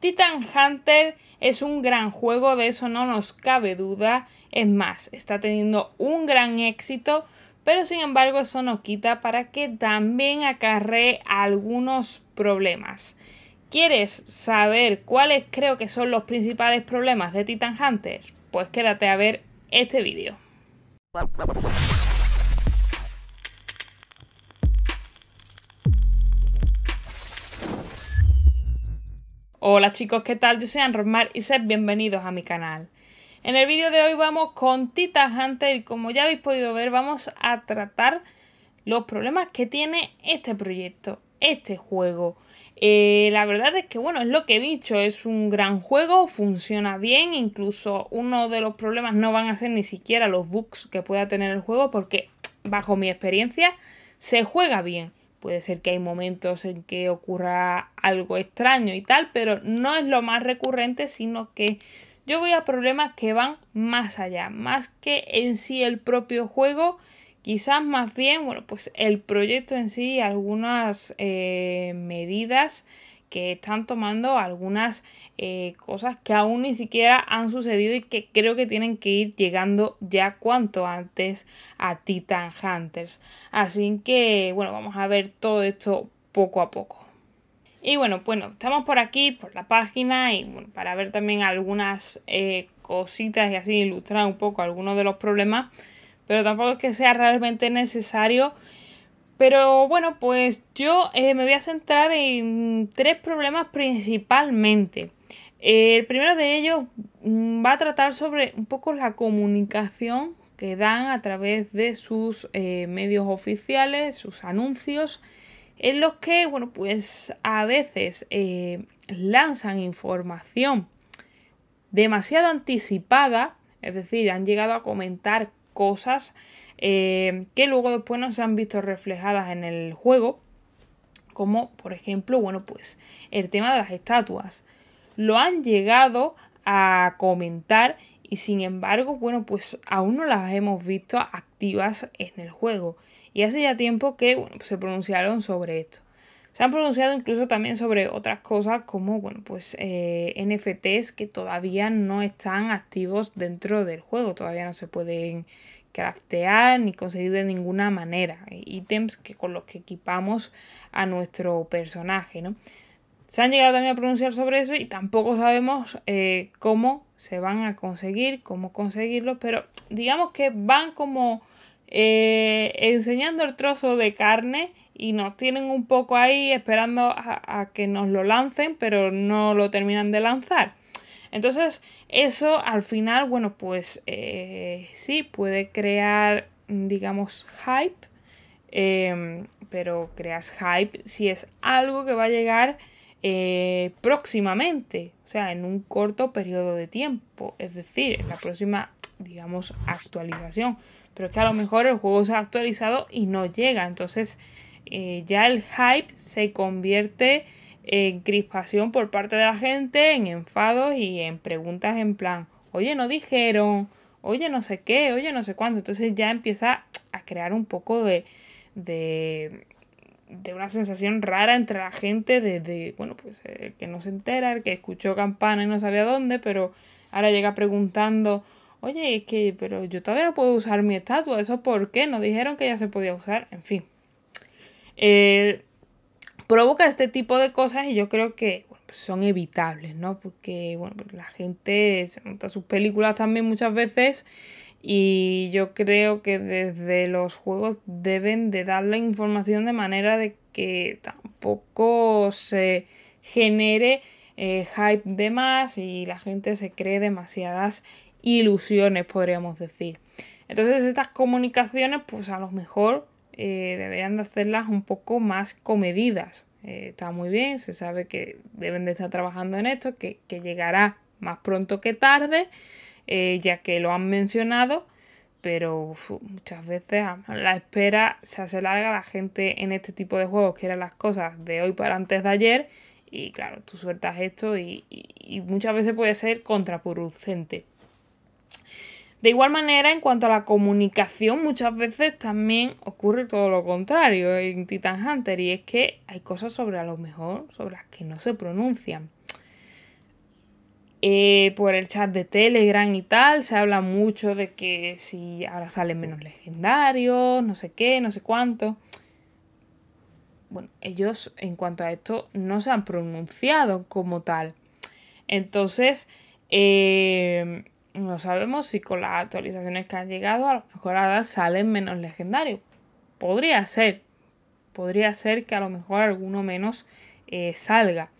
Titan Hunter es un gran juego, de eso no nos cabe duda. Es más, está teniendo un gran éxito, pero sin embargo eso no quita para que también acarree algunos problemas. ¿Quieres saber cuáles creo que son los principales problemas de Titan Hunter? Pues quédate a ver este vídeo. Hola chicos, ¿qué tal? Yo soy Anromar y sed bienvenidos a mi canal. En el vídeo de hoy vamos con Tita Hunter y como ya habéis podido ver vamos a tratar los problemas que tiene este proyecto, este juego. Eh, la verdad es que bueno, es lo que he dicho, es un gran juego, funciona bien, incluso uno de los problemas no van a ser ni siquiera los bugs que pueda tener el juego porque bajo mi experiencia se juega bien. Puede ser que hay momentos en que ocurra algo extraño y tal, pero no es lo más recurrente, sino que yo voy a problemas que van más allá, más que en sí el propio juego, quizás más bien, bueno, pues el proyecto en sí, algunas eh, medidas que están tomando algunas eh, cosas que aún ni siquiera han sucedido y que creo que tienen que ir llegando ya cuanto antes a Titan Hunters. Así que bueno, vamos a ver todo esto poco a poco. Y bueno, bueno, estamos por aquí, por la página y bueno, para ver también algunas eh, cositas y así ilustrar un poco algunos de los problemas, pero tampoco es que sea realmente necesario pero bueno, pues yo eh, me voy a centrar en tres problemas principalmente. El primero de ellos mm, va a tratar sobre un poco la comunicación que dan a través de sus eh, medios oficiales, sus anuncios, en los que, bueno, pues a veces eh, lanzan información demasiado anticipada, es decir, han llegado a comentar cosas eh, que luego después no se han visto reflejadas en el juego, como por ejemplo, bueno, pues el tema de las estatuas. Lo han llegado a comentar y sin embargo, bueno, pues aún no las hemos visto activas en el juego. Y hace ya tiempo que bueno, pues, se pronunciaron sobre esto. Se han pronunciado incluso también sobre otras cosas como, bueno, pues eh, NFTs que todavía no están activos dentro del juego, todavía no se pueden craftear ni conseguir de ninguna manera. E ítems que, con los que equipamos a nuestro personaje, ¿no? Se han llegado también a pronunciar sobre eso y tampoco sabemos eh, cómo se van a conseguir, cómo conseguirlos, pero digamos que van como eh, enseñando el trozo de carne y nos tienen un poco ahí esperando a que nos lo lancen, pero no lo terminan de lanzar. Entonces, eso al final, bueno, pues eh, sí, puede crear, digamos, hype, em, pero creas hype si es algo que va a llegar eh, próximamente, o sea, en un corto periodo de tiempo, es decir, en la próxima, digamos, actualización. Pero es que a lo mejor el juego se ha actualizado y no llega, entonces eh, ya el hype se convierte en crispación por parte de la gente, en enfados y en preguntas en plan, oye, no dijeron, oye, no sé qué, oye, no sé cuándo Entonces ya empieza a crear un poco de, de, una sensación rara entre la gente de, bueno, pues el eh, que no se entera, el que escuchó campana y no sabía dónde, pero ahora llega preguntando, oye, es que, pero yo todavía no puedo usar mi estatua, ¿eso por qué? No dijeron que ya se podía usar, en fin. Eh, provoca este tipo de cosas y yo creo que pues, son evitables, ¿no? Porque bueno, pues, la gente se monta sus películas también muchas veces y yo creo que desde los juegos deben de dar la información de manera de que tampoco se genere eh, hype de más y la gente se cree demasiadas ilusiones, podríamos decir. Entonces estas comunicaciones, pues a lo mejor eh, deberían de hacerlas un poco más comedidas. Eh, está muy bien, se sabe que deben de estar trabajando en esto, que, llegará más pronto que tarde, eh, ya que lo han mencionado, pero muchas veces la espera se hace larga, la gente en este tipo de juegos eran las cosas de hoy para antes de ayer y claro, tú sueltas esto y muchas veces puede ser contraproducente. De igual manera, en cuanto a la comunicación, muchas veces también ocurre todo lo contrario en Titan Hunter, y es que hay cosas sobre a lo mejor, sobre las que no se pronuncian. Eh, por el chat de Telegram y tal, se habla mucho de que si ahora salen menos legendarios, no sé qué, no sé cuánto. Bueno, ellos en cuanto a esto no se han pronunciado como tal. Entonces, eh, no sabemos si con las actualizaciones que han llegado a lo mejor salen menos legendarios. Podría ser. Podría ser que a lo mejor alguno menos eh, salga.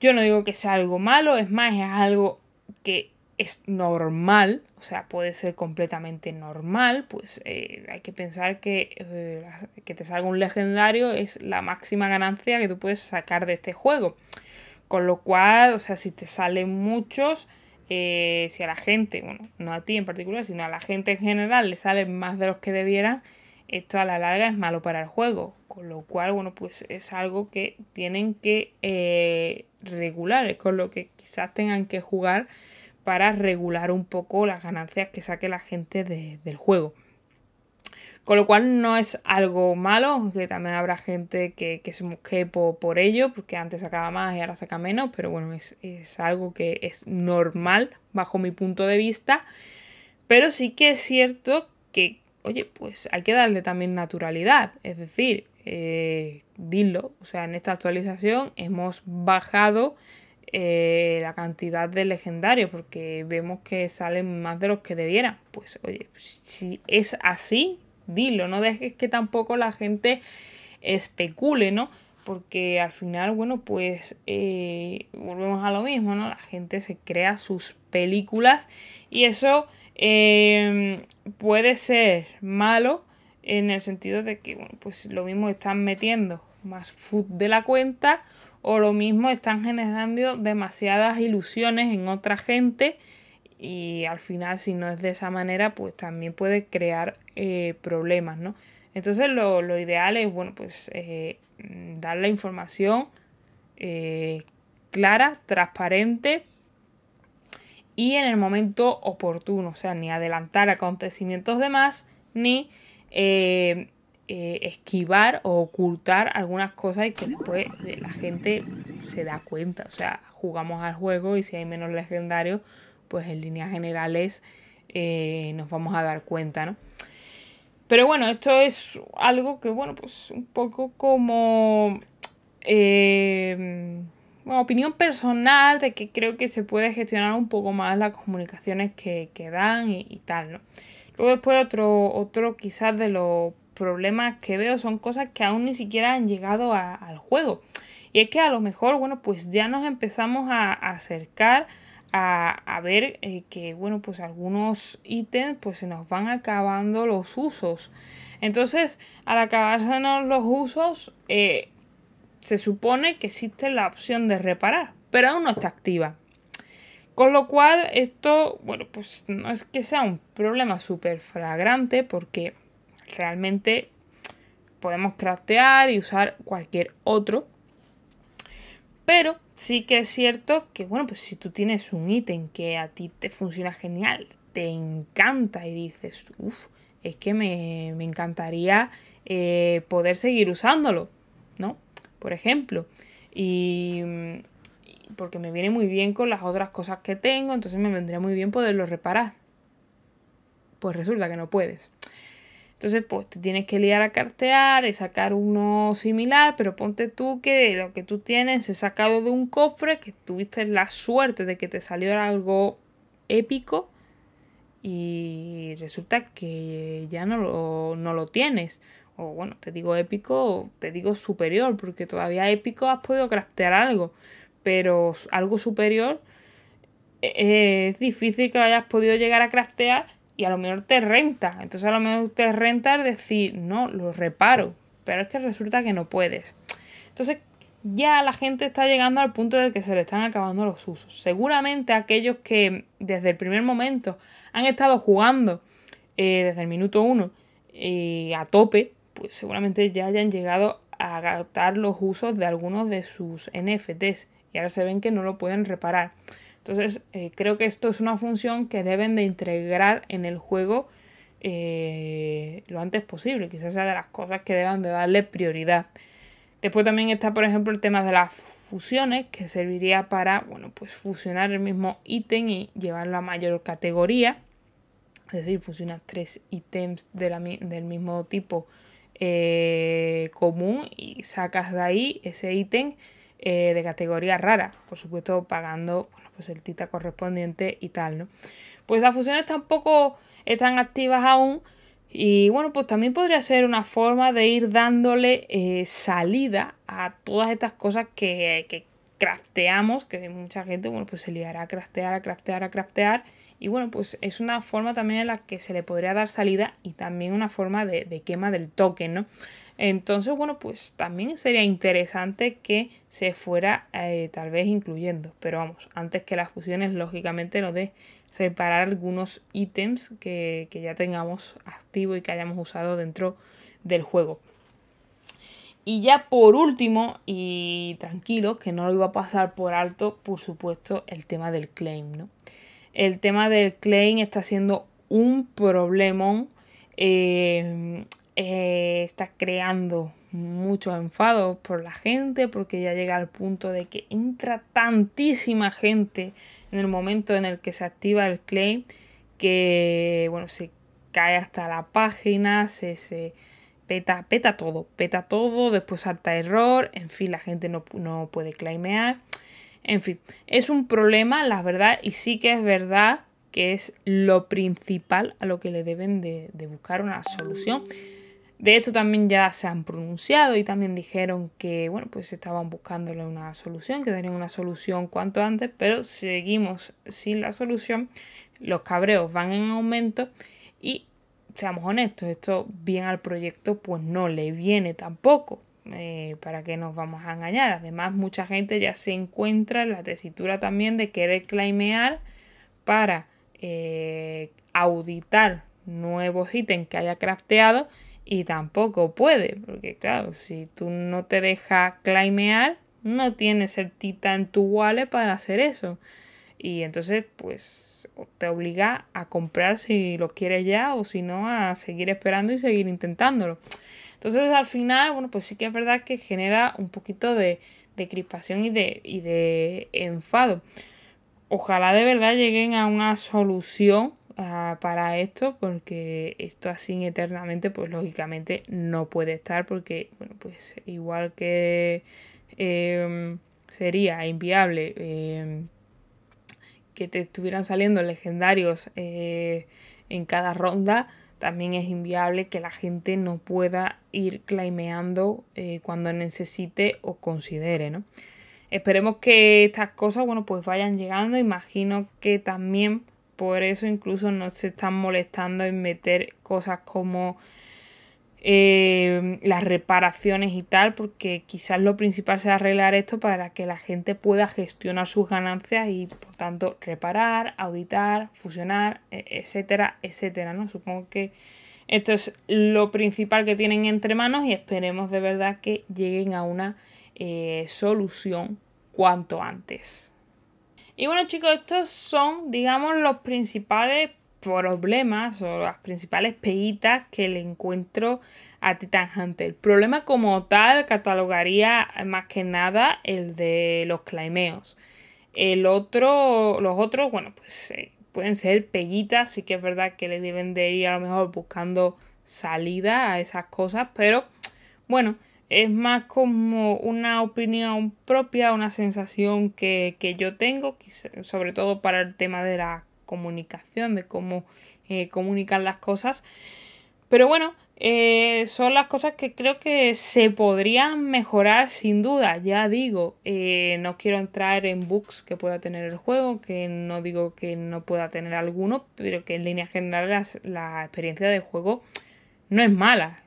Yo no digo que sea algo malo, es más, es algo que es normal, o sea, puede ser completamente normal, pues eh, hay que pensar que eh, que te salga un legendario es la máxima ganancia que tú puedes sacar de este juego. Con lo cual, o sea, si te salen muchos, eh, si a la gente, bueno, no a ti en particular, sino a la gente en general le salen más de los que debieran, esto a la larga es malo para el juego. Con lo cual, bueno, pues es algo que tienen que eh, regular, es con lo que quizás tengan que jugar para regular un poco las ganancias que saque la gente del juego. Con lo cual no es algo malo, aunque también habrá gente que, se mosquee por, ello, porque antes sacaba más y ahora saca menos, pero bueno, es, algo que es normal bajo mi punto de vista. Pero sí que es cierto que, oye, pues hay que darle también naturalidad, es decir, eh, dilo, o sea, en esta actualización hemos bajado eh, la cantidad de legendarios, porque vemos que salen más de los que debieran. Pues oye, si es así, dilo, no dejes que tampoco la gente especule, ¿no? Porque al final, bueno, pues eh, volvemos a lo mismo, ¿no? La gente se crea sus películas y eso em, puede ser malo en el sentido de que, bueno, pues lo mismo están metiendo más food de la cuenta o lo mismo están generando demasiadas ilusiones en otra gente y al final si no es de esa manera pues también puede crear eh, problemas, ¿no? Entonces lo, lo, ideal es, bueno, pues eh, dar la información eh, clara, transparente y en el momento oportuno, o sea, ni adelantar acontecimientos de más, ni esquivar o ocultar algunas cosas y que después la gente se da cuenta, o sea, jugamos al juego y si hay menos legendarios, pues en líneas generales eh, nos vamos a dar cuenta, ¿no? Pero bueno, esto es algo que, bueno, pues un poco como em, opinión personal de que creo que se puede gestionar un poco más las comunicaciones que, que dan y, tal, ¿no? Luego después otro, otro quizás de los problemas que veo son cosas que aún ni siquiera han llegado al juego. Y es que a lo mejor, bueno, pues ya nos empezamos a acercar a, ver eh, que, bueno, pues algunos ítems pues se nos van acabando los usos. Entonces, al acabarse los usos, eh, se supone que existe la opción de reparar, pero aún no está activa. Con lo cual, esto, bueno, pues no es que sea un problema súper flagrante porque realmente podemos craftear y usar cualquier otro. Pero sí que es cierto que, bueno, pues si tú tienes un ítem que a ti te funciona genial, te encanta y dices, uff, es que me, me encantaría eh, poder seguir usándolo, ¿no? Por ejemplo. Y porque me viene muy bien con las otras cosas que tengo, entonces me vendría muy bien poderlo reparar. Pues resulta que no puedes. Entonces, pues te tienes que liar a cartear y sacar uno similar, pero ponte tú que lo que tú tienes es sacado de un cofre, que tuviste la suerte de que te salió algo épico y resulta que ya no lo, no lo tienes. O bueno, te digo épico, te digo superior, porque todavía épico has podido craftear algo, pero algo superior eh, es difícil que lo hayas podido llegar a craftear y a lo mejor te renta. Entonces a lo mejor te renta es decir, no, lo reparo, pero es que resulta que no puedes. Entonces ya la gente está llegando al punto de que se le están acabando los usos. Seguramente aquellos que desde el primer momento han estado jugando eh, desde el minuto uno eh, a tope, pues seguramente ya hayan llegado a agotar los usos de algunos de sus NFTs y ahora se ven que no lo pueden reparar. Entonces, eh, creo que esto es una función que deben de integrar en el juego eh, lo antes posible. Quizás sea de las cosas que deban de darle prioridad. Después también está, por ejemplo, el tema de las fusiones, que serviría para, pues fusionar el mismo ítem y llevarlo a mayor categoría. Es decir, fusionas tres ítems del mismo tipo eh, común y sacas de ahí ese ítem eh, de categoría rara, por supuesto pagando pues el tita correspondiente y tal, ¿no? Pues las fusiones tampoco están activas aún y bueno, pues también podría ser una forma de ir dándole eh, salida a todas estas cosas que, que crafteamos, que mucha gente, bueno, pues se liará a craftear, a craftear, a craftear y bueno, pues es una forma también en la que se le podría dar salida y también una forma de, quema del token, ¿no? Entonces, bueno, pues también sería interesante que se fuera eh, tal vez incluyendo. Pero vamos, antes que las fusiones, lógicamente lo de reparar algunos ítems que, ya tengamos activo y que hayamos usado dentro del juego. Y ya por último, y tranquilo, que no lo iba a pasar por alto, por supuesto, el tema del claim, ¿no? el tema del claim está siendo un problema, eh, eh, está creando mucho enfado por la gente porque ya llega al punto de que entra tantísima gente en el momento en el que se activa el claim que bueno se cae hasta la página se, peta peta todo peta todo después salta error en fin la gente no, no puede claimear en fin, es un problema, la verdad, y sí que es verdad que es lo principal a lo que le deben de, buscar una solución. De esto también ya se han pronunciado y también dijeron que, bueno, pues estaban buscándole una solución, que darían una solución cuanto antes, pero seguimos sin la solución. Los cabreos van en aumento y, seamos honestos, esto bien al proyecto pues no le viene tampoco. Eh, ¿para que nos vamos a engañar? Además, mucha gente ya se encuentra en la tesitura también de querer claimear para eh, auditar nuevos ítems que haya crafteado y tampoco puede, porque claro, si tú no te dejas claimear, no tienes el en tu wallet para hacer eso. Y entonces, pues, te obliga a comprar si lo quieres ya o si no, a seguir esperando y seguir intentándolo. Entonces al final, bueno, pues sí que es verdad que genera un poquito de, crispación y de, enfado. Ojalá de verdad lleguen a una solución ah, para esto, porque esto así eternamente, pues lógicamente no puede estar, porque, bueno, pues igual que em, sería inviable em, que te estuvieran saliendo legendarios eh, en cada ronda, también es inviable que la gente no pueda ir claimeando eh, cuando necesite o considere, ¿no? Esperemos que estas cosas, bueno, pues vayan llegando. Imagino que también por eso incluso no se están molestando en meter cosas como Em, las reparaciones y tal, porque quizás lo principal sea arreglar esto para que la gente pueda gestionar sus ganancias y por tanto reparar, auditar, fusionar, e, etcétera, etcétera, ¿no? Supongo que esto es lo principal que tienen entre manos y esperemos de verdad que lleguen a una eh, solución cuanto antes. Y bueno chicos, estos son, digamos, los principales problemas o las principales peguitas que le encuentro a Titan Hunter. El problema como tal catalogaría más que nada el de los claimeos. El otro, los otros, bueno, pues eh, pueden ser peguitas, sí que es verdad que le deben de ir a lo mejor buscando salida a esas cosas, pero bueno, es más como una opinión propia, una sensación que, que yo tengo, sobre todo para el tema de la comunicación, de cómo comunican eh, comunicar las cosas. Pero bueno, eh, son las cosas que creo que se podrían mejorar sin duda. Ya digo, eh, no quiero entrar en bugs que pueda tener el juego, que no digo que no pueda tener alguno, pero que en líneas generales la experiencia de juego no es mala,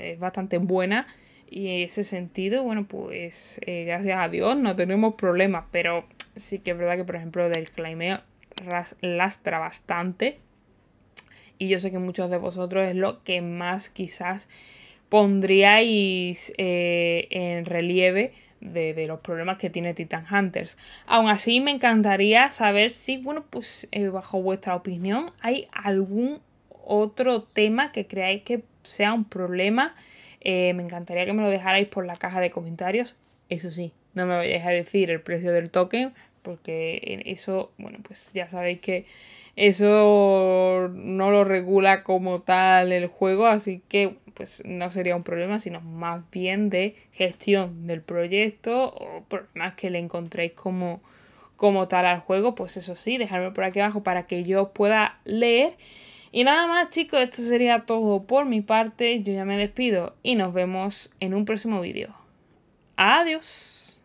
es bastante buena. Y en ese sentido, bueno, pues gracias a Dios no tenemos problemas, pero sí que es verdad que, por ejemplo, del climeo lastra bastante. Y yo sé que muchos de vosotros es lo que más quizás pondríais eh, en relieve de, los problemas que tiene Titan Hunters. Aún así, me encantaría saber si, bueno, pues eh, bajo vuestra opinión, hay algún otro tema que creáis que sea un problema. Eh, me encantaría que me lo dejarais por la caja de comentarios. Eso sí, no me vayáis a decir el precio del token porque eso, bueno, pues ya sabéis que eso no lo regula como tal el juego, así que pues no sería un problema, sino más bien de gestión del proyecto o problemas que le encontréis como, como tal al juego, pues eso sí, dejadme por aquí abajo para que yo pueda leer. Y nada más chicos, esto sería todo por mi parte, yo ya me despido y nos vemos en un próximo vídeo. Adiós.